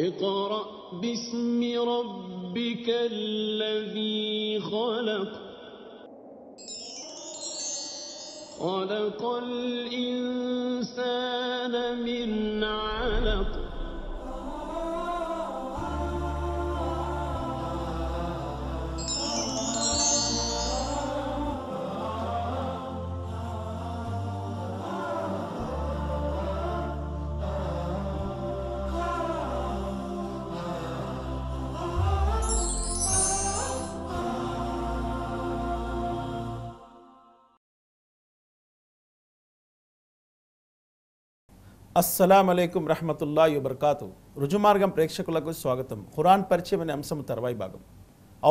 اقرأ باسم ربك الذي خلق خلق الإنسان من అస్సలం అయికం రహమతుల్లా యుబర్కాతు రుజుమార్గం ప్రేక్షకులకు స్వాగతం ఖురాన్ పరిచయం అనే అంశం తర్వాయి భాగం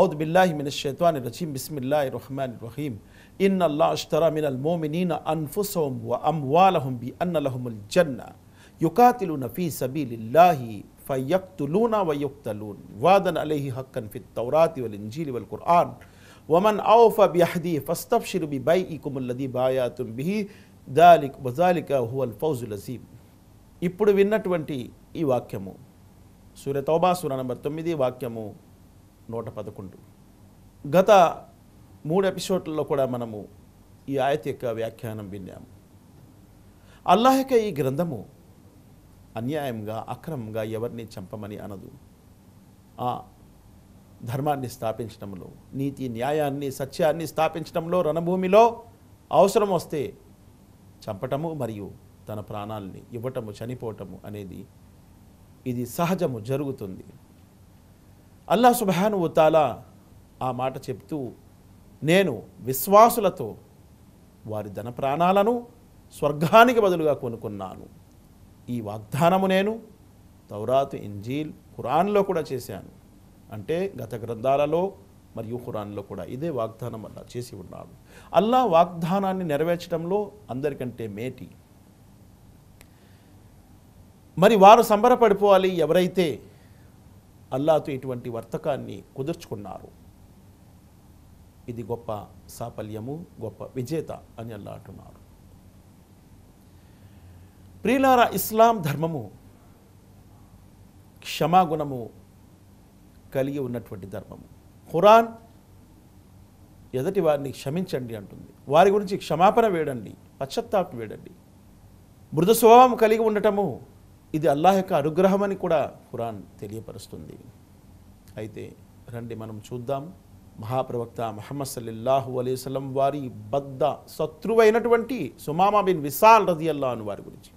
ఔద్ బిల్లాహి మిన షేత్వాని రచీం బిస్మిల్లా రహమాన్ రహీం ఇన్ అల్లా అష్తరా మిన్ అల్ మోమినీన అన్ఫుసోం వ అమ్వాలహుం బి అన్నలహుముల్ జన్న యుకాతిలు నఫీ సబీలిల్లాహి ఫయక్తులూనా వయుక్తలూన్ వాదన్ అలైహి హక్కన్ ఫిత్ తౌరాతి వల్ ఇంజీలి వల్ ఖుర్ఆన్ ومن أوفى بيحديه فاستبشروا ببيئكم الذي بايعتم به ذلك وذلك هو الفوز العظيم ఇప్పుడు విన్నటువంటి ఈ వాక్యము సూర్య తౌబాసుర నంబర్ తొమ్మిది వాక్యము నూట పదకొండు గత మూడు ఎపిసోడ్లలో కూడా మనము ఈ ఆయత యొక్క వ్యాఖ్యానం విన్నాము అల్లాహ్ యొక్క ఈ గ్రంథము అన్యాయంగా అక్రమంగా ఎవరిని చంపమని అనదు ఆ ధర్మాన్ని స్థాపించడంలో నీతి న్యాయాన్ని సత్యాన్ని స్థాపించడంలో రణభూమిలో అవసరం వస్తే చంపటము మరియు తన ప్రాణాల్ని ఇవ్వటము చనిపోవటము అనేది ఇది సహజము జరుగుతుంది అల్లా సుబాను ఉతాలా ఆ మాట చెప్తూ నేను విశ్వాసులతో వారి ధన ప్రాణాలను స్వర్గానికి బదులుగా కొనుక్కున్నాను ఈ వాగ్దానము నేను తౌరాత్ ఇంజీల్ ఖురాన్లో కూడా చేశాను అంటే గత గ్రంథాలలో మరియు ఖురాన్లో కూడా ఇదే వాగ్దానం అలా చేసి ఉన్నాడు అల్లా వాగ్దానాన్ని నెరవేర్చడంలో అందరికంటే మేటి మరి వారు సంబరపడిపోవాలి ఎవరైతే అల్లాతో ఇటువంటి వర్తకాన్ని కుదుర్చుకున్నారు ఇది గొప్ప సాఫల్యము గొప్ప విజేత అని అల్లా అంటున్నారు ప్రియులార ఇస్లాం ధర్మము క్షమాగుణము కలిగి ఉన్నటువంటి ధర్మము ఖురాన్ ఎదటి వారిని క్షమించండి అంటుంది వారి గురించి క్షమాపణ వేడండి పశ్చత్తాపం వేడండి మృదు స్వభావం కలిగి ఉండటము ఇది అల్లాహ్ యొక్క అనుగ్రహం అని కూడా ఖురాన్ తెలియపరుస్తుంది అయితే రండి మనం చూద్దాం మహాప్రవక్త మహమ్మద్ సల్లాహు అలైవలం వారి బద్ద శత్రువైనటువంటి సుమామా బిన్ విశాల్ రజియల్లా అను వారి గురించి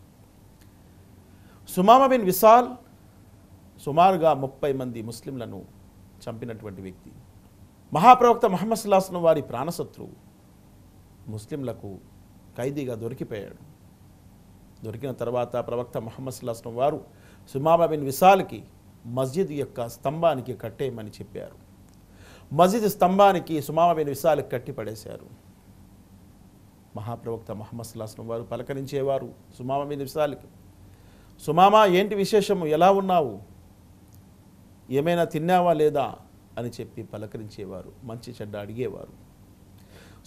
సుమామా బిన్ విశాల్ సుమారుగా ముప్పై మంది ముస్లింలను చంపినటువంటి వ్యక్తి మహాప్రవక్త మహమ్మద్ సుల్లాహస్లం వారి ప్రాణశత్రువు ముస్లింలకు ఖైదీగా దొరికిపోయాడు దొరికిన తర్వాత ప్రవక్త మహమ్మద్ సుల్లాస్లం వారు సుమామా బిన్ విశాల్కి మస్జిద్ యొక్క స్తంభానికి కట్టేయమని చెప్పారు మస్జిద్ స్తంభానికి సుమామా బిన్ విశాల్ కట్టి పడేశారు మహాప్రవక్త మహమ్మద్ సుల్లాస్లం వారు పలకరించేవారు సుమామా బిన్ విశాల్కి సుమామా ఏంటి విశేషము ఎలా ఉన్నావు ఏమైనా తిన్నావా లేదా అని చెప్పి పలకరించేవారు మంచి చెడ్డ అడిగేవారు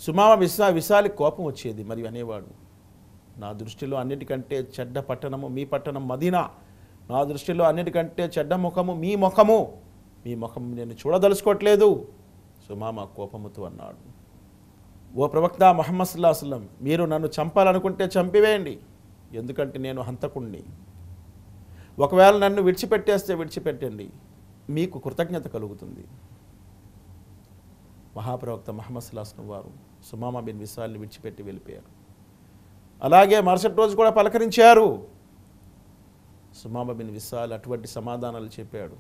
సుమామ విశా విశాలి కోపం వచ్చేది మరియు అనేవాడు నా దృష్టిలో అన్నిటికంటే చెడ్డ పట్టణము మీ పట్టణం మదీనా నా దృష్టిలో అన్నిటికంటే చెడ్డ ముఖము మీ ముఖము మీ ముఖం నేను చూడదలుచుకోవట్లేదు సుమామ కోపముతో అన్నాడు ఓ ప్రవక్త మహమ్మద్ సుల్లాహస్లం మీరు నన్ను చంపాలనుకుంటే చంపివేయండి ఎందుకంటే నేను హంతకుణ్ణి ఒకవేళ నన్ను విడిచిపెట్టేస్తే విడిచిపెట్టండి మీకు కృతజ్ఞత కలుగుతుంది మహాప్రవక్త మహమ్మద్ సుల్లాహస్లం వారు సుమామా బిన్ విశాల్ని విడిచిపెట్టి వెళ్ళిపోయారు అలాగే మరుసటి రోజు కూడా పలకరించారు సుమామ బిన్ విశాల్ అటువంటి సమాధానాలు చెప్పాడు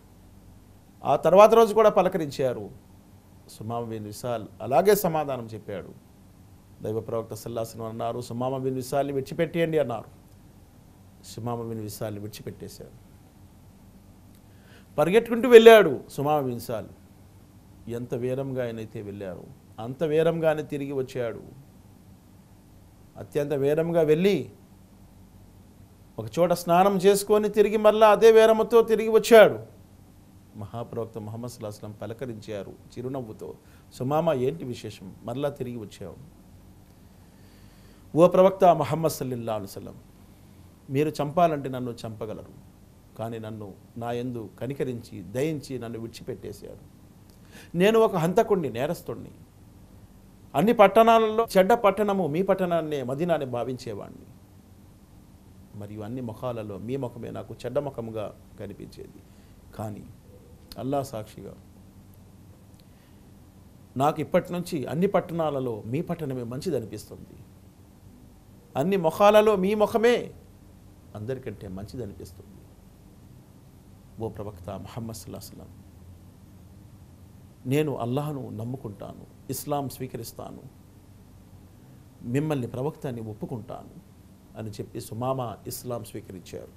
ఆ తర్వాత రోజు కూడా పలకరించారు సుమామ బిన్ విశాల్ అలాగే సమాధానం చెప్పాడు దైవ ప్రవక్త సల్లాసనం అన్నారు సుమామ బిన్ విశాల్ని విడిచిపెట్టేయండి అన్నారు సుమామ బిన్ విశాల్ని విడిచిపెట్టేశారు పరిగెట్టుకుంటూ వెళ్ళాడు సుమామ బిన్ విశాల్ ఎంత వేరంగా ఆయనైతే వెళ్ళారు అంత వేరంగానే తిరిగి వచ్చాడు అత్యంత వేరంగా వెళ్ళి ఒక చోట స్నానం చేసుకొని తిరిగి మళ్ళా అదే వేరముతో తిరిగి వచ్చాడు మహాప్రవక్త మొహమ్మద్ సుల్లాస్లం పలకరించారు చిరునవ్వుతో సుమామ ఏంటి విశేషం మరలా తిరిగి వచ్చావు ఓ ప్రవక్త మహమ్మద్ సల్లిల్లా అనుసలం మీరు చంపాలంటే నన్ను చంపగలరు కానీ నన్ను నా ఎందు కనికరించి దయించి నన్ను విడిచిపెట్టేశారు నేను ఒక హంతకుణ్ణి నేరస్తుణ్ణి అన్ని పట్టణాలలో చెడ్డ పట్టణము మీ పట్టణాన్ని మదీనాన్ని భావించేవాడిని మరియు అన్ని ముఖాలలో మీ ముఖమే నాకు చెడ్డ ముఖముగా కనిపించేది కానీ అల్లా సాక్షిగా నాకు ఇప్పటి నుంచి అన్ని పట్టణాలలో మీ పట్టణమే మంచిది అనిపిస్తుంది అన్ని ముఖాలలో మీ ముఖమే అందరికంటే మంచిది అనిపిస్తుంది ఓ ప్రవక్త మహమ్మద్ సుల్లాహం నేను అల్లాహను నమ్ముకుంటాను ఇస్లాం స్వీకరిస్తాను మిమ్మల్ని ప్రవక్తని ఒప్పుకుంటాను అని చెప్పి సుమామ ఇస్లాం స్వీకరించారు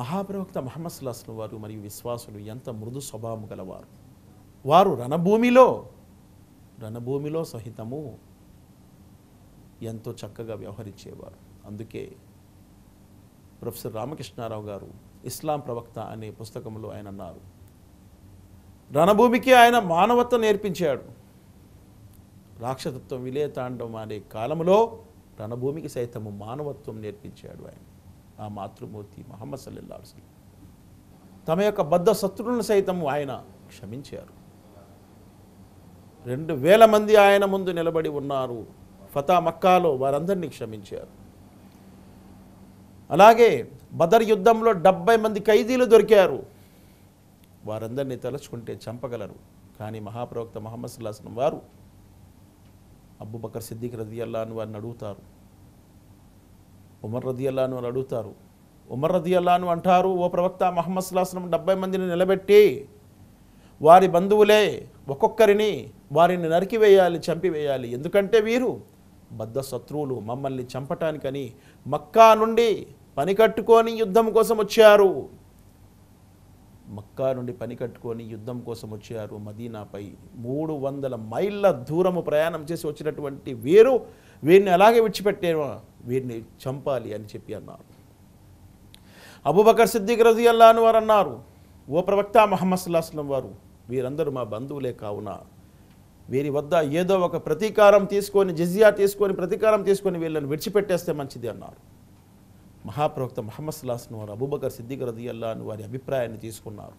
మహాప్రవక్త మహమ్మద్ సులాస్లం వారు మరియు విశ్వాసులు ఎంత మృదు స్వభావం గలవారు వారు రణభూమిలో రణభూమిలో సహితము ఎంతో చక్కగా వ్యవహరించేవారు అందుకే ప్రొఫెసర్ రామకృష్ణారావు గారు ఇస్లాం ప్రవక్త అనే పుస్తకంలో ఆయన అన్నారు రణభూమికి ఆయన మానవత్వం నేర్పించాడు రాక్షసత్వం విలేతాండం అనే కాలంలో రణభూమికి సైతము మానవత్వం నేర్పించాడు ఆయన ఆ మాతృమూర్తి మహమ్మద్ సల్లెల్లా తమ యొక్క బద్ధ శత్రువులను సైతము ఆయన క్షమించారు రెండు వేల మంది ఆయన ముందు నిలబడి ఉన్నారు ఫతా మక్కాలో వారందరినీ క్షమించారు అలాగే బదర్ యుద్ధంలో డెబ్బై మంది ఖైదీలు దొరికారు వారందరినీ తలుచుకుంటే చంపగలరు కానీ మహాప్రవక్త మహమ్మద్ సుల్లాసం వారు అబ్బుబకర్ సిద్దిక్ రదియల్లాను వారిని అడుగుతారు ఉమర్ రదియల్లాను వారు అడుగుతారు ఉమర్ రదియల్లాను అంటారు ఓ ప్రవక్త మహమ్మద్ సుల్లాసం డెబ్బై మందిని నిలబెట్టి వారి బంధువులే ఒక్కొక్కరిని వారిని నరికివేయాలి చంపివేయాలి ఎందుకంటే వీరు బద్ధ శత్రువులు మమ్మల్ని చంపటానికని మక్కా నుండి పని కట్టుకొని యుద్ధం కోసం వచ్చారు మక్కా నుండి పని కట్టుకొని యుద్ధం కోసం వచ్చారు మదీనాపై మూడు వందల మైళ్ళ దూరము ప్రయాణం చేసి వచ్చినటువంటి వీరు వీరిని అలాగే విడిచిపెట్టేవా వీరిని చంపాలి అని చెప్పి అన్నారు అబూబకర్ సిద్దిక్ అల్లా అని వారు అన్నారు ఓ ప్రవక్త మహమ్మద్ సుల్లాహస్లం వారు వీరందరూ మా బంధువులే కావున వీరి వద్ద ఏదో ఒక ప్రతీకారం తీసుకొని జిజియా తీసుకొని ప్రతీకారం తీసుకొని వీళ్ళని విడిచిపెట్టేస్తే మంచిది అన్నారు మహాప్రవక్త మహమ్మద్ సుల్లాస్ను వారు అబూబకర్ సిద్దిక్ రజీ అల్లా అని వారి అభిప్రాయాన్ని తీసుకున్నారు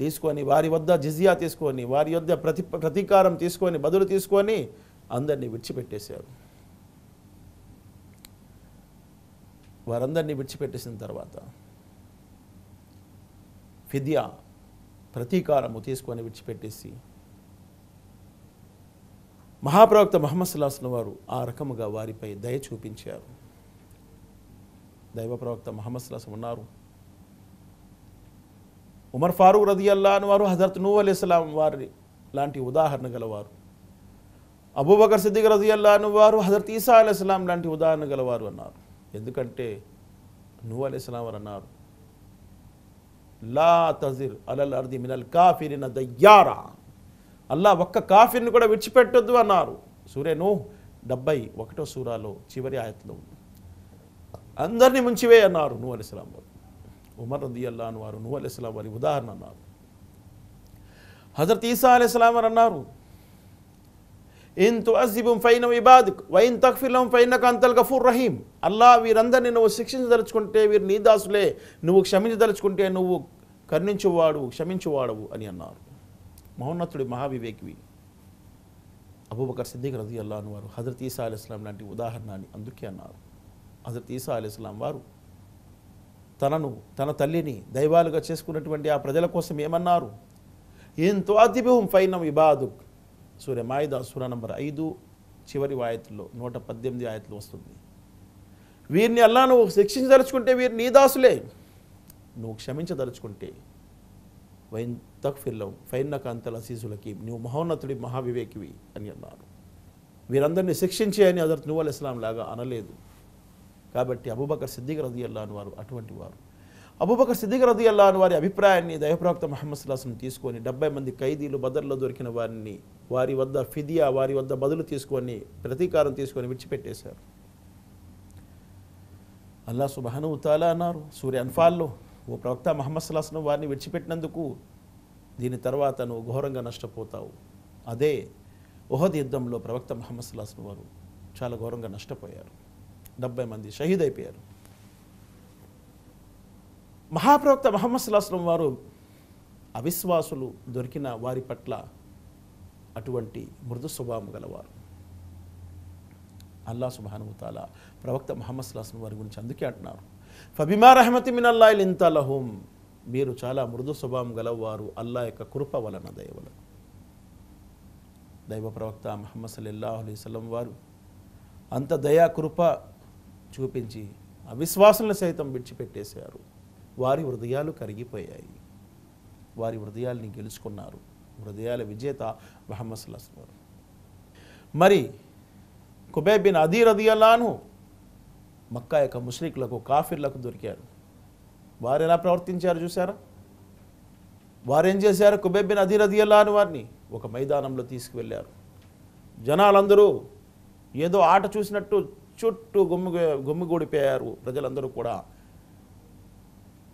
తీసుకొని వారి వద్ద జిజియా తీసుకొని వారి వద్ద ప్రతి ప్రతీకారం తీసుకొని బదులు తీసుకొని అందరినీ విడిచిపెట్టేశారు వారందరినీ విడిచిపెట్టేసిన తర్వాత ఫిద్యా ప్రతీకారము తీసుకొని విడిచిపెట్టేసి మహాప్రవక్త మహమ్మద్ సుల్లాస్ను వారు ఆ రకముగా వారిపై దయ చూపించారు దైవ ప్రవక్త మహమ్మద్ ఉన్నారు ఉమర్ ఫారూక్ అని వారు హజరత్ నూ ఇస్లాం వారి లాంటి ఉదాహరణ గలవారు అబూబకర్ సిద్దిక్ అని వారు హజరత్ ఈసా అలీ ఇస్లాం లాంటి ఉదాహరణ గలవారు అన్నారు ఎందుకంటే నూ ఇస్లాం వారు అన్నారు లా తజిర్ అలల్ అర్ది మినల్ కాఫిరిన దయ్యారా అల్లా ఒక్క కాఫీని కూడా విడిచిపెట్టొద్దు అన్నారు సూర్యను డెబ్బై ఒకటో సూరాలో చివరి ఆయతలో ఉంది అందరినీ ముంచివే అన్నారు నువ్వు అలిస్లాం వారు ఉమర్ రది అల్లా అని వారు నువ్వు అలిస్లాం వారి ఉదాహరణ అన్నారు హజరత్ ఈసా అలిస్లాం వారు అన్నారు ఇన్ తుఅజిబుం ఫైన ఇబాద్ వైన్ తక్ఫిలం ఫైనక కంతల్ గఫూర్ రహీం అల్లా వీరందరినీ నువ్వు శిక్షించదలుచుకుంటే వీరు నీ దాసులే నువ్వు క్షమించదలుచుకుంటే నువ్వు కర్ణించువాడు క్షమించువాడవు అని అన్నారు మహోన్నతుడి మహావివేకివి అబూబకర్ సిద్దిక్ రజీ అల్లా అని వారు హజరత్ ఈసా అలైస్లాం లాంటి ఉదాహరణ అని అందుకే అన్నారు హజరత్ ఈసా ఇస్లాం వారు తనను తన తల్లిని దైవాలుగా చేసుకున్నటువంటి ఆ ప్రజల కోసం ఏమన్నారు ఎంతో అతిబిహం ఫైనం ఇబాదుక్ సూర్య మాయిద సూర నంబర్ ఐదు చివరి ఆయతుల్లో నూట పద్దెనిమిది ఆయతులు వస్తుంది వీరిని అల్లా నువ్వు శిక్షించదలుచుకుంటే వీరు నీ దాసులే నువ్వు క్షమించదలుచుకుంటే వైన్ తక్ఫిల్లం ఫైన్నక అంతల సీసులకి నువ్వు మహోన్నతుడి మహావివేకివి అని అన్నారు వీరందరినీ శిక్షించే అని అదర్ నువ్వు అల్ ఇస్లాం లాగా అనలేదు కాబట్టి అబూబకర్ సిద్దిక్ రది అల్లాను వారు అటువంటి వారు అబూబకర్ సిద్దిక్ రది అల్లాను వారి అభిప్రాయాన్ని దైవప్రాక్త మహమ్మద్ తీసుకొని డెబ్బై మంది ఖైదీలు బదర్లో దొరికిన వారిని వారి వద్ద ఫిదియా వారి వద్ద బదులు తీసుకొని ప్రతీకారం తీసుకొని విడిచిపెట్టేశారు అల్లా సుబహనుతాలా అన్నారు సూర్య అన్ఫాల్లో ఓ ప్రవక్త మహమ్మద్ సులాసం వారిని విడిచిపెట్టినందుకు దీని తర్వాత నువ్వు ఘోరంగా నష్టపోతావు అదే ఉహద్ యుద్ధంలో ప్రవక్త మహమ్మద్ సులాసం వారు చాలా ఘోరంగా నష్టపోయారు డెబ్బై మంది షహీద్ అయిపోయారు మహాప్రవక్త మహమ్మద్ సుల్లాస్లం వారు అవిశ్వాసులు దొరికిన వారి పట్ల అటువంటి మృదు స్వభావం గలవారు అల్లా సుబానుతాల ప్రవక్త మహమ్మద్ సుల్లాస్లం వారి గురించి అందుకే అంటున్నారు ఫబిమా రహమతి మిన్ అల్లా ఇంతలహుం మీరు చాలా మృదు స్వభావం గలవారు అల్లా యొక్క కృప వలన దైవల దైవ ప్రవక్త మహమ్మద్ అల్లాహు అలైవలం వారు అంత దయా కృప చూపించి అవిశ్వాసులను సైతం విడిచిపెట్టేశారు వారి హృదయాలు కరిగిపోయాయి వారి హృదయాల్ని గెలుచుకున్నారు హృదయాల విజేత మహమ్మద్ మరి కుబేబిన్ అదీ రదియలాను మక్కా యొక్క ముష్రిక్లకు కాఫీర్లకు దొరికారు వారు ఎలా ప్రవర్తించారు చూసారా వారేం చేశారు కుబేబిన్ అదీ రదియలాను వారిని ఒక మైదానంలో తీసుకువెళ్ళారు జనాలందరూ ఏదో ఆట చూసినట్టు చుట్టూ గుమ్మి గుమ్మిగూడిపోయారు ప్రజలందరూ కూడా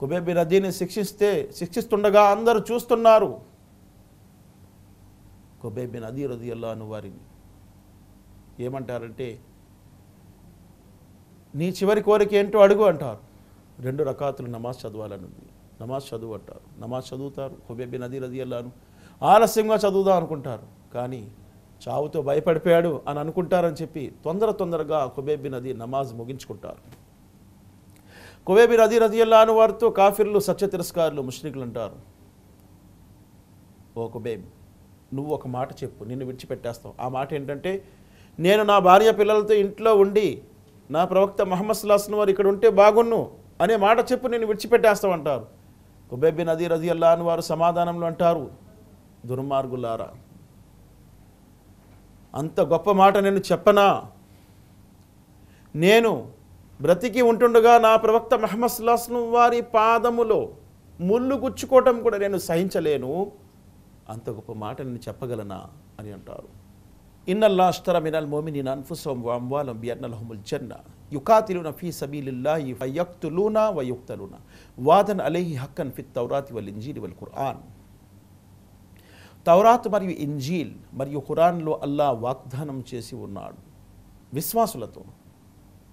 కుబేబి రజీని శిక్షిస్తే శిక్షిస్తుండగా అందరూ చూస్తున్నారు కుబేబి నదీ రదియల్లా అను వారిని ఏమంటారంటే నీ చివరి కోరిక ఏంటో అడుగు అంటారు రెండు రకాతులు నమాజ్ చదవాలనుంది నమాజ్ చదువు అంటారు నమాజ్ చదువుతారు హుబేబి నదీ అల్లాను ఆలస్యంగా చదువుదాం అనుకుంటారు కానీ చావుతో భయపడిపోయాడు అని అనుకుంటారని చెప్పి తొందర తొందరగా కుబేబి నది నమాజ్ ముగించుకుంటారు కుబేబి నది నది అని వారితో కాఫీర్లు సత్య తిరస్కారులు ముష్రికులు అంటారు ఓ కుబేబ్ నువ్వు ఒక మాట చెప్పు నిన్ను విడిచిపెట్టేస్తావు ఆ మాట ఏంటంటే నేను నా భార్య పిల్లలతో ఇంట్లో ఉండి నా ప్రవక్త మహమ్మద్ సులాస్ను వారు ఇక్కడ ఉంటే బాగున్ను అనే మాట చెప్పు నేను విడిచిపెట్టేస్తావు అంటారు కుబేబి నది రజియల్లాను వారు సమాధానంలో అంటారు దుర్మార్గులారా అంత గొప్ప మాట నేను చెప్పనా నేను బ్రతికి ఉంటుండగా నా ప్రవక్త మహమ్మద్ వారి పాదములో ముళ్ళు గుచ్చుకోవటం కూడా నేను సహించలేను అంత గొప్ప మాట నేను చెప్పగలనా అని అంటారు ఇన్నల్లా అష్టర మినల్ మోమిని అన్ఫుసం వాంవాలం బి అన్నల్హముల్ జన్న యుకాతిలున ఫీ సబీలిల్లాహి వయక్తులూనా వయుక్తలూనా వాదన్ అలైహి హక్కన్ ఫిత్ తౌరాతి వల్ ఇంజీని వల్ ఆన్ తౌరాత్ మరియు ఇంజీల్ మరియు ఖురాన్లో అల్లా వాగ్దానం చేసి ఉన్నాడు విశ్వాసులతో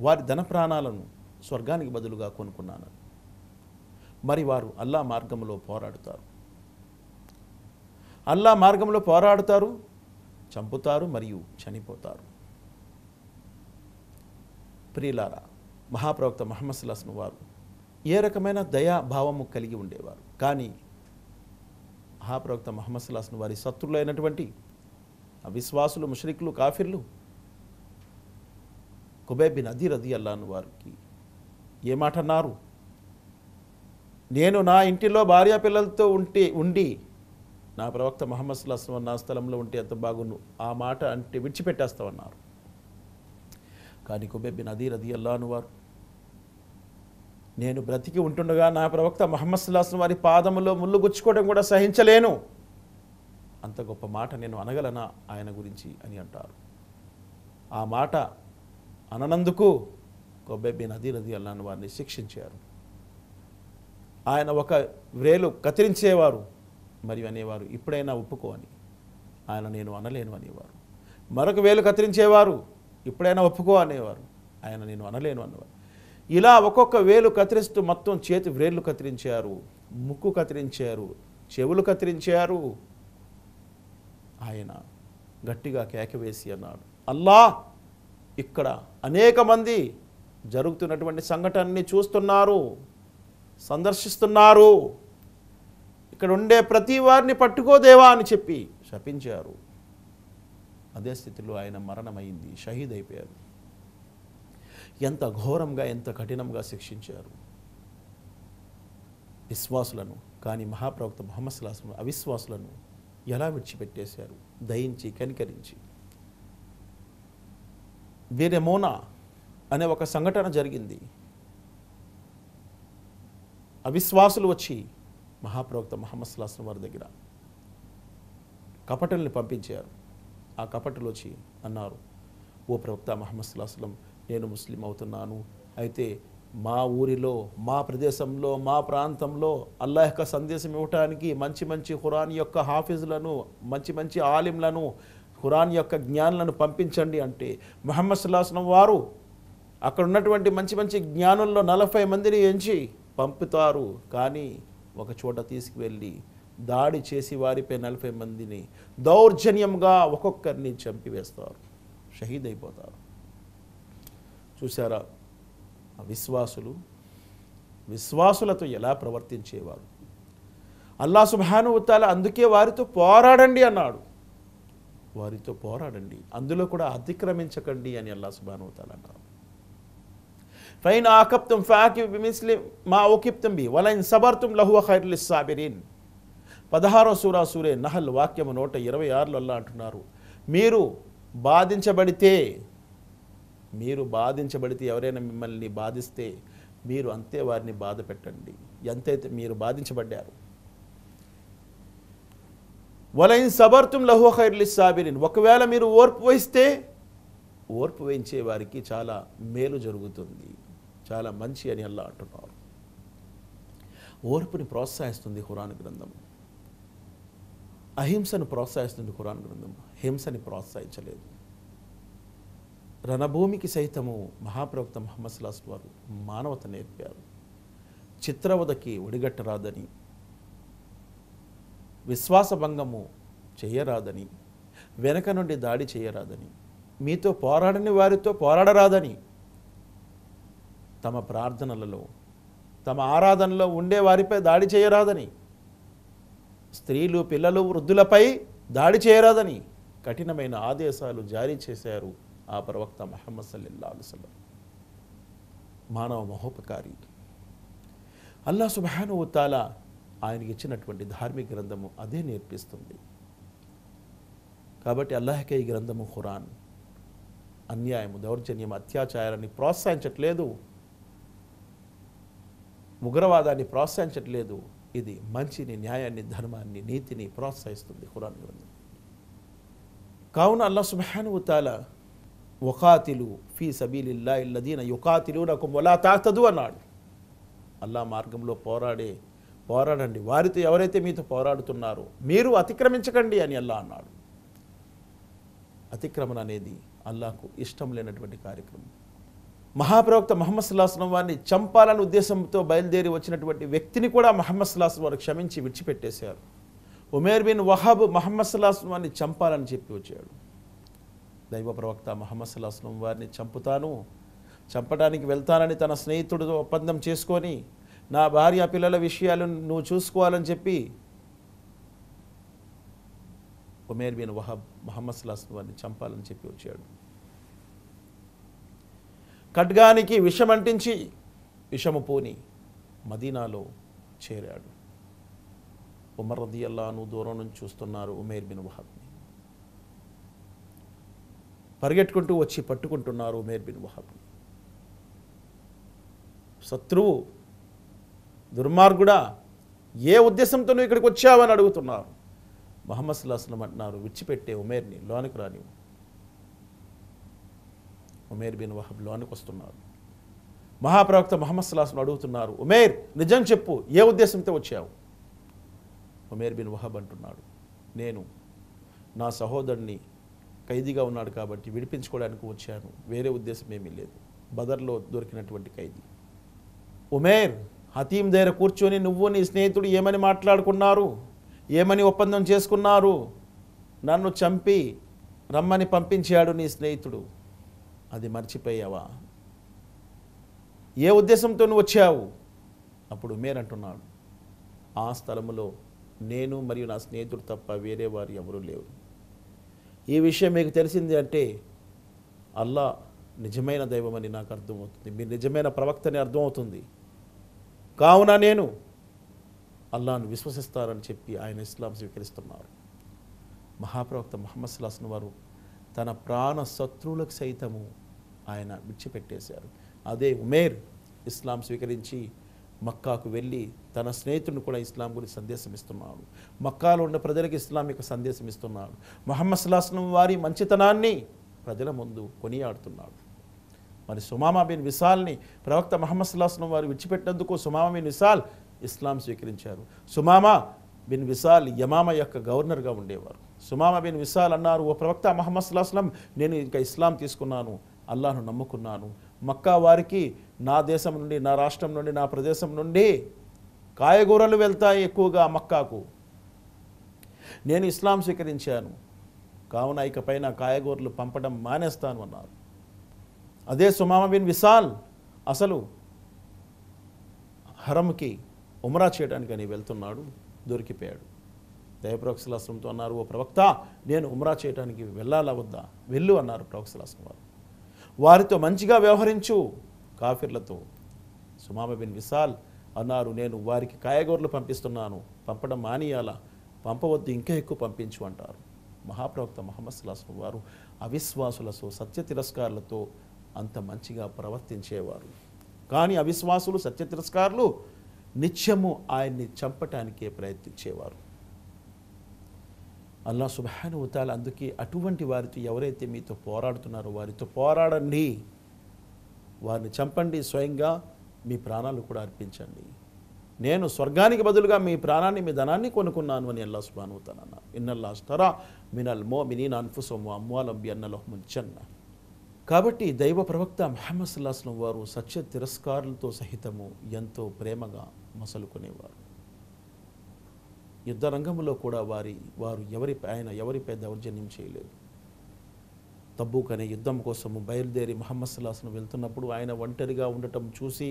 వారి ధన ప్రాణాలను స్వర్గానికి బదులుగా కొనుక్కున్నాను మరి వారు అల్లా మార్గంలో పోరాడుతారు అల్లా మార్గంలో పోరాడుతారు చంపుతారు మరియు చనిపోతారు ప్రియులారా మహాప్రవక్త మహమ్మద్ సులాస్ను వారు ఏ రకమైన దయాభావము కలిగి ఉండేవారు కానీ మహాప్రవక్త మహమ్మద్ సుల్లాస్ను వారి అయినటువంటి అవిశ్వాసులు ముషరికులు కాఫిర్లు కుబేబిన్ అదీ రది అల్లాను వారికి అన్నారు నేను నా ఇంటిలో భార్యా పిల్లలతో ఉంటే ఉండి నా ప్రవక్త మహమ్మద్ సుల్లాస్లం నా స్థలంలో ఉంటే ఎంత బాగుండు ఆ మాట అంటే విడిచిపెట్టేస్తామన్నారు కానీ కుబేబిన్ నదీ రది అల్లాను వారు నేను బ్రతికి ఉంటుండగా నా ప్రవక్త మహమ్మద్ సుల్లాసం వారి పాదములో ముళ్ళు గుచ్చుకోవడం కూడా సహించలేను అంత గొప్ప మాట నేను అనగలనా ఆయన గురించి అని అంటారు ఆ మాట అననందుకు కొబ్బెబ్బి నది నది అల్లాను వారిని శిక్షించారు ఆయన ఒక వ్రేలు కత్తిరించేవారు మరియు అనేవారు ఇప్పుడైనా ఒప్పుకో అని ఆయన నేను అనలేను అనేవారు మరొక వేలు కత్తిరించేవారు ఇప్పుడైనా ఒప్పుకో అనేవారు ఆయన నేను అనలేను అన్నవారు ఇలా ఒక్కొక్క వేలు కత్తిరిస్తూ మొత్తం చేతి వ్రేళ్లు కత్తిరించారు ముక్కు కత్తిరించారు చెవులు కత్తిరించారు ఆయన గట్టిగా కేకవేసి అన్నాడు అల్లా ఇక్కడ అనేక మంది జరుగుతున్నటువంటి సంఘటనని చూస్తున్నారు సందర్శిస్తున్నారు ఇక్కడ ఉండే ప్రతి వారిని పట్టుకోదేవా అని చెప్పి శపించారు అదే స్థితిలో ఆయన మరణమైంది షహీద్ అయిపోయారు ఎంత ఘోరంగా ఎంత కఠినంగా శిక్షించారు విశ్వాసులను కానీ మహాప్రవక్త మొహమ్మద్ సలాహం అవిశ్వాసులను ఎలా విడిచిపెట్టేశారు దయించి కనికరించి వీరెమోనా అనే ఒక సంఘటన జరిగింది అవిశ్వాసులు వచ్చి మహాప్రవక్త మహమ్మద్ సలాహం వారి దగ్గర కపటల్ని పంపించారు ఆ కపటలు వచ్చి అన్నారు ఓ ప్రవక్త మహమ్మద్ సలాహం నేను ముస్లిం అవుతున్నాను అయితే మా ఊరిలో మా ప్రదేశంలో మా ప్రాంతంలో అల్లాహ్ యొక్క సందేశం ఇవ్వటానికి మంచి మంచి హురాన్ యొక్క హాఫీజులను మంచి మంచి ఆలింలను ఖురాన్ యొక్క జ్ఞానులను పంపించండి అంటే మహమ్మద్ సుల్లాహస్లం వారు అక్కడ ఉన్నటువంటి మంచి మంచి జ్ఞానుల్లో నలభై మందిని ఎంచి పంపుతారు కానీ ఒక చోట తీసుకువెళ్ళి దాడి చేసి వారిపై నలభై మందిని దౌర్జన్యంగా ఒక్కొక్కరిని చంపివేస్తారు షహీద్ అయిపోతారు చూసారా విశ్వాసులు విశ్వాసులతో ఎలా ప్రవర్తించేవారు అల్లా ఉత్తాల అందుకే వారితో పోరాడండి అన్నాడు వారితో పోరాడండి అందులో కూడా అతిక్రమించకండి అని అల్లా ఉత్తాల అన్నారు ఫైన్ ఆకప్తం ఫాకిస్లిం మా ఓకిప్తం బి వలైన్ సబర్తుం లహువ ఖైర్లిస్ సాబిరీన్ పదహారో సూరా సూరే నహల్ వాక్యము నూట ఇరవై ఆరులో అల్లా అంటున్నారు మీరు బాధించబడితే మీరు బాధించబడితే ఎవరైనా మిమ్మల్ని బాధిస్తే మీరు అంతే వారిని బాధ పెట్టండి ఎంతైతే మీరు బాధించబడ్డారు వలైన్ సబర్తుం లహో ఖైర్లి సాబిరిన్ ఒకవేళ మీరు ఓర్పు వహిస్తే ఓర్పు వహించే వారికి చాలా మేలు జరుగుతుంది చాలా మంచి అని అల్లా అంటున్నారు ఓర్పుని ప్రోత్సహిస్తుంది హురాన్ గ్రంథం అహింసను ప్రోత్సహిస్తుంది ఖురాన్ గ్రంథం హింసని ప్రోత్సహించలేదు రణభూమికి సైతము మహాప్రవక్త మహమ్మద్ సలాస్ వారు మానవత నేర్పారు చిత్రవదకి ఒడిగట్టరాదని విశ్వాసభంగము చేయరాదని వెనక నుండి దాడి చేయరాదని మీతో పోరాడని వారితో పోరాడరాదని తమ ప్రార్థనలలో తమ ఆరాధనలో ఉండే వారిపై దాడి చేయరాదని స్త్రీలు పిల్లలు వృద్ధులపై దాడి చేయరాదని కఠినమైన ఆదేశాలు జారీ చేశారు ఆ ప్రవక్త మహమ్మద్ సల్లా మానవ మహోపకారి అల్లా సుబానువతాల ఆయనకి ఇచ్చినటువంటి ధార్మిక గ్రంథము అదే నేర్పిస్తుంది కాబట్టి అల్లాహకే ఈ గ్రంథము ఖురాన్ అన్యాయము దౌర్జన్యం అత్యాచారాన్ని ప్రోత్సహించట్లేదు ఉగ్రవాదాన్ని ప్రోత్సహించట్లేదు ఇది మంచిని న్యాయాన్ని ధర్మాన్ని నీతిని ప్రోత్సహిస్తుంది ఖురాన్ గ్రంథం కావున అల్లా సుబానువతాల ఒకాతిలు ఫీ సబీలిల్లా ఇల్లదీన నాకు వలా తాతదు అన్నాడు అల్లా మార్గంలో పోరాడే పోరాడండి వారితో ఎవరైతే మీతో పోరాడుతున్నారో మీరు అతిక్రమించకండి అని అల్లా అన్నాడు అతిక్రమణ అనేది అల్లాకు ఇష్టం లేనటువంటి కార్యక్రమం మహాప్రవక్త మహమ్మద్ సుల్లాహస్లం వారిని చంపాలని ఉద్దేశంతో బయలుదేరి వచ్చినటువంటి వ్యక్తిని కూడా మహమ్మద్ సుల్లాహస్లం వారు క్షమించి విడిచిపెట్టేశారు ఉమేర్ బిన్ వహాబ్ మహమ్మద్ సుల్లాహస్లం వారిని చంపాలని చెప్పి వచ్చాడు దైవ ప్రవక్త మహమ్మద్ సుల్లాహస్లం వారిని చంపుతాను చంపడానికి వెళ్తానని తన స్నేహితుడితో ఒప్పందం చేసుకొని నా భార్య పిల్లల విషయాలు నువ్వు చూసుకోవాలని చెప్పి ఉమేర్ బిన్ వహబ్ మహమ్మద్ సుల్లాహస్లం వారిని చంపాలని చెప్పి వచ్చాడు ఖడ్గానికి విషం అంటించి విషము పోని మదీనాలో చేరాడు ఉమర్ అల్లాను దూరం నుంచి చూస్తున్నారు ఉమేర్ బిన్ వహబ్ పరిగెట్టుకుంటూ వచ్చి పట్టుకుంటున్నారు ఉమేర్ బిన్ వహాబ్ని శత్రువు దుర్మార్గుడా ఏ ఉద్దేశంతో నువ్వు ఇక్కడికి వచ్చావని అడుగుతున్నారు మహమ్మద్ సుల్లాస్లం అంటున్నారు విచ్చిపెట్టే ఉమేర్ని లోనికి రాని ఉమేర్ బిన్ వహబ్ లోనికి వస్తున్నారు మహాప్రవక్త మహమ్మద్ సుల్లాస్లం అడుగుతున్నారు ఉమేర్ నిజం చెప్పు ఏ ఉద్దేశంతో వచ్చావు ఉమేర్ బిన్ వహబ్ అంటున్నాడు నేను నా సహోదరుని ఖైదీగా ఉన్నాడు కాబట్టి విడిపించుకోవడానికి వచ్చాను వేరే ఉద్దేశం ఏమీ లేదు బదర్లో దొరికినటువంటి ఖైదీ ఉమేర్ హతీం దగ్గర కూర్చొని నువ్వు నీ స్నేహితుడు ఏమని మాట్లాడుకున్నారు ఏమని ఒప్పందం చేసుకున్నారు నన్ను చంపి రమ్మని పంపించాడు నీ స్నేహితుడు అది మర్చిపోయావా ఏ ఉద్దేశంతో నువ్వు వచ్చావు అప్పుడు ఉమేర్ అంటున్నాడు ఆ స్థలంలో నేను మరియు నా స్నేహితుడు తప్ప వేరే వారు ఎవరూ లేవు ఈ విషయం మీకు తెలిసింది అంటే అల్లా నిజమైన దైవమని నాకు అర్థమవుతుంది మీరు నిజమైన ప్రవక్తని అర్థమవుతుంది కావున నేను అల్లాను విశ్వసిస్తారని చెప్పి ఆయన ఇస్లాం స్వీకరిస్తున్నారు మహాప్రవక్త మహమ్మద్ సులాస్ను వారు తన ప్రాణ శత్రువులకు సైతము ఆయన విడిచిపెట్టేశారు అదే ఉమేర్ ఇస్లాం స్వీకరించి మక్కాకు వెళ్ళి తన స్నేహితుడిని కూడా ఇస్లాం గురించి సందేశం ఇస్తున్నాడు మక్కాలో ఉన్న ప్రజలకు ఇస్లాం యొక్క సందేశం ఇస్తున్నాడు మహమ్మద్ సులాస్లం వారి మంచితనాన్ని ప్రజల ముందు కొనియాడుతున్నాడు మరి సుమామా బిన్ విశాల్ని ప్రవక్త మహమ్మద్ సులాస్లం వారు విడిచిపెట్టినందుకు సుమామా బిన్ విశాల్ ఇస్లాం స్వీకరించారు సుమామా బిన్ విశాల్ యమామ యొక్క గవర్నర్గా ఉండేవారు సుమామా బిన్ విశాల్ అన్నారు ఓ ప్రవక్త మహమ్మద్ సులాస్లం నేను ఇంకా ఇస్లాం తీసుకున్నాను అల్లాను నమ్ముకున్నాను మక్కా వారికి నా దేశం నుండి నా రాష్ట్రం నుండి నా ప్రదేశం నుండి కాయగూరలు వెళ్తాయి ఎక్కువగా మక్కాకు నేను ఇస్లాం స్వీకరించాను కావున ఇకపై నా కాయగూరలు పంపడం మానేస్తాను అన్నారు అదే సుమామ బిన్ విశాల్ అసలు హరంకి ఉమరా చేయడానికి అని వెళ్తున్నాడు దొరికిపోయాడు దయప్రోక్సలాశ్రంతో అన్నారు ఓ ప్రవక్త నేను ఉమరా చేయడానికి వెళ్ళాలా వద్దా వెళ్ళు అన్నారు ప్రొఫెసలాశ్రం వారు వారితో మంచిగా వ్యవహరించు కాఫిర్లతో సుమామ బిన్ విశాల్ అన్నారు నేను వారికి కాయగూరలు పంపిస్తున్నాను పంపడం మానేయాలా పంపవద్దు ఇంకా ఎక్కువ పంపించు అంటారు మహాప్రవక్త మహమ్మద్ సులాసం వారు అవిశ్వాసులతో సత్య తిరస్కారులతో అంత మంచిగా ప్రవర్తించేవారు కానీ అవిశ్వాసులు సత్య తిరస్కారులు నిత్యము ఆయన్ని చంపటానికే ప్రయత్నించేవారు అల్లా సుబాను ఉతాల అందుకే అటువంటి వారితో ఎవరైతే మీతో పోరాడుతున్నారో వారితో పోరాడండి వారిని చంపండి స్వయంగా మీ ప్రాణాలు కూడా అర్పించండి నేను స్వర్గానికి బదులుగా మీ ప్రాణాన్ని మీ ధనాన్ని కొనుక్కున్నాను అని అల్లా సుబాను తనన్న ఇన్నల్లా అస్తరా మినల్ మో మినీ అన్ఫుసము అమ్వాలంబి అన్నలోహముల్ చెన్న కాబట్టి దైవ ప్రవక్త మహమ్మద్ సుల్లాస్లం వారు సత్య తిరస్కారులతో సహితము ఎంతో ప్రేమగా మసలుకునేవారు యుద్ధ రంగంలో కూడా వారి వారు ఎవరి ఆయన ఎవరిపై దౌర్జన్యం చేయలేదు తబ్బుక్ అనే యుద్ధం కోసము బయలుదేరి మహమ్మద్ సుల్లాస్ను వెళ్తున్నప్పుడు ఆయన ఒంటరిగా ఉండటం చూసి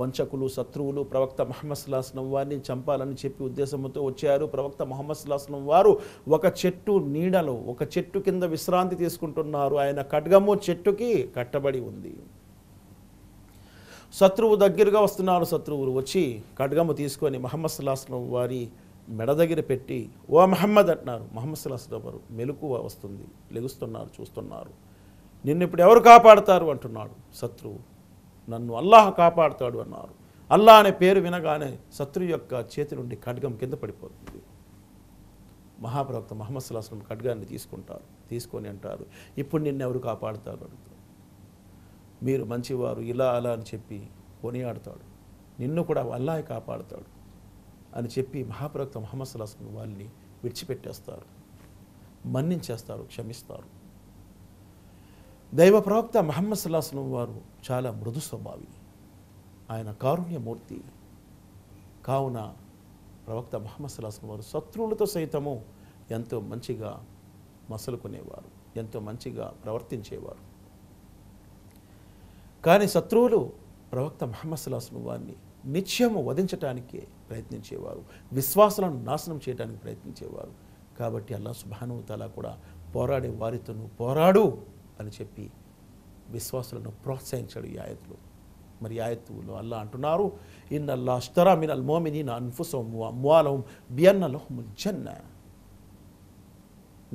వంచకులు శత్రువులు ప్రవక్త మహమ్మద్ సుల్లాస్నం వారిని చంపాలని చెప్పి ఉద్దేశంతో వచ్చారు ప్రవక్త మహమ్మద్ సుల్లాస్నం వారు ఒక చెట్టు నీడలో ఒక చెట్టు కింద విశ్రాంతి తీసుకుంటున్నారు ఆయన ఖడ్గము చెట్టుకి కట్టబడి ఉంది శత్రువు దగ్గరగా వస్తున్నారు శత్రువులు వచ్చి ఖడ్గము తీసుకొని మహమ్మద్ సుల్లాస్నం వారి మెడ దగ్గర పెట్టి ఓ మహమ్మద్ అంటున్నారు మహమ్మద్ సలాస్లవారు మెలకువ వస్తుంది లెగుస్తున్నారు చూస్తున్నారు నిన్ను ఇప్పుడు ఎవరు కాపాడుతారు అంటున్నాడు శత్రువు నన్ను అల్లాహ్ కాపాడుతాడు అన్నారు అల్లా అనే పేరు వినగానే శత్రు యొక్క చేతి నుండి ఖడ్గం కింద పడిపోతుంది మహాప్రవక్త మహమ్మద్ సలాస్లం ఖడ్గాన్ని తీసుకుంటారు తీసుకొని అంటారు ఇప్పుడు నిన్ను ఎవరు కాపాడుతారు అంటారు మీరు మంచివారు ఇలా అలా అని చెప్పి కొనియాడతాడు నిన్ను కూడా అల్లాహే కాపాడుతాడు అని చెప్పి మహాప్రవక్త మహమ్మద్ సలాస్లం వాళ్ళని విడిచిపెట్టేస్తారు మన్నించేస్తారు క్షమిస్తారు దైవ ప్రవక్త మహమ్మద్ సల్లాహస్లం వారు చాలా మృదు స్వభావి ఆయన కారుణ్యమూర్తి కావున ప్రవక్త మహమ్మద్ సల్లాహస్లం వారు శత్రువులతో సైతము ఎంతో మంచిగా మసలుకునేవారు ఎంతో మంచిగా ప్రవర్తించేవారు కానీ శత్రువులు ప్రవక్త మహమ్మద్ సల్లాహస్లం వారిని నిత్యము వధించటానికి ప్రయత్నించేవారు విశ్వాసాలను నాశనం చేయడానికి ప్రయత్నించేవారు కాబట్టి అల్లా సుభానుతలా కూడా పోరాడే వారితోను పోరాడు అని చెప్పి విశ్వాసులను ప్రోత్సహించాడు ఈ ఆయతులు మరి ఆయత్తులో అల్లా అంటున్నారు ఇన్ అల్లా అష్టరా మిన్ అల్ మోమిని నా అన్ఫుసం జన్న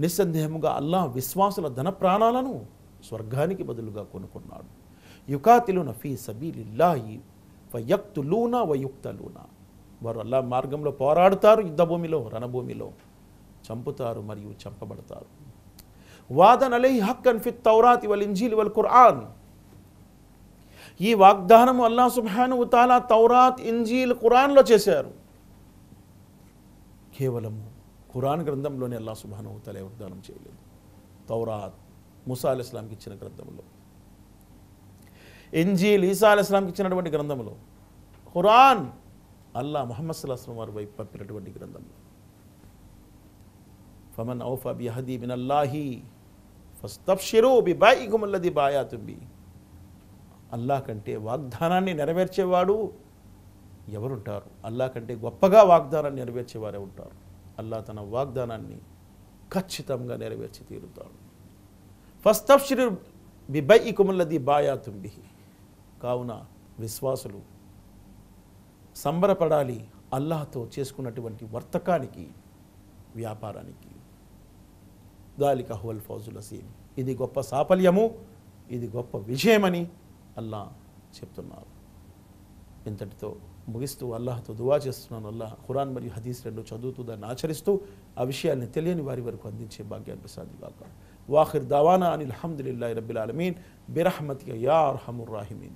నిస్సందేహముగా అల్లా విశ్వాసుల ధన ప్రాణాలను స్వర్గానికి బదులుగా కొనుక్కున్నాడు యుకాతిలు నఫీ సబీలిల్లాహి వయుక్త లూనా వారు అల్లా మార్గంలో పోరాడుతారు యుద్ధభూమిలో రణభూమిలో చంపుతారు మరియు చంపబడతారు వాదన్ అలై హక్ అన్ఫిత్ తౌరాత్ ఇవల్ ఇంజీల్ ఇవల్ ఖుర్ఆన్ ఈ వాగ్దానం అల్లా సుబ్హాను ఉతాలా తౌరాత్ ఇంజీల్ ఖురాన్లో చేశారు కేవలము ఖురాన్ గ్రంథంలోనే అల్లా సుబ్హాను ఉతాలా వాగ్దానం చేయలేదు తౌరాత్ ముసా అలీ ఇస్లాంకి ఇచ్చిన గ్రంథంలో ఎంజీల్ ఈసా అలీ ఇస్లాంకి ఇచ్చినటువంటి గ్రంథంలో ఖురాన్ అల్లా మొహమ్మద్ సుల్లాస్లం వారు వైపు పంపినటువంటి గ్రంథంలో ఫమన్ ఔఫా బిహదీ బిన్ అల్లాహి ఫస్తఫ్షిరు బి బాయిగుమల్లది బాయాతుంబి అల్లా కంటే వాగ్దానాన్ని నెరవేర్చేవాడు ఎవరుంటారు అల్లా కంటే గొప్పగా వాగ్దానాన్ని నెరవేర్చేవారే ఉంటారు అల్లా తన వాగ్దానాన్ని ఖచ్చితంగా నెరవేర్చి తీరుతాడు ఫస్తఫ్షిరు బి బై ఇకుముల్లది బాయాతుంబి కావున విశ్వాసులు సంబరపడాలి అల్లాహతో చేసుకున్నటువంటి వర్తకానికి వ్యాపారానికి దాలిక హువల్ ఫౌజుల్ అసీమ్ ఇది గొప్ప సాఫల్యము ఇది గొప్ప విజయమని అల్లా చెప్తున్నారు ఇంతటితో ముగిస్తూ అల్లాహతో దువా చేస్తున్నాను అల్లా ఖురాన్ మరియు హదీస్ రెండు చదువుతూ దాన్ని ఆచరిస్తూ ఆ విషయాన్ని తెలియని వారి వరకు అందించే భాగ్యాన్ని ప్రసాదిగాక వాఖిర్ దవానా అని అల్హమ్దుల్లా రబ్బిల్ అలమీన్ బిరహ్మతిగా యా అర్హముర్ రాహిమీన్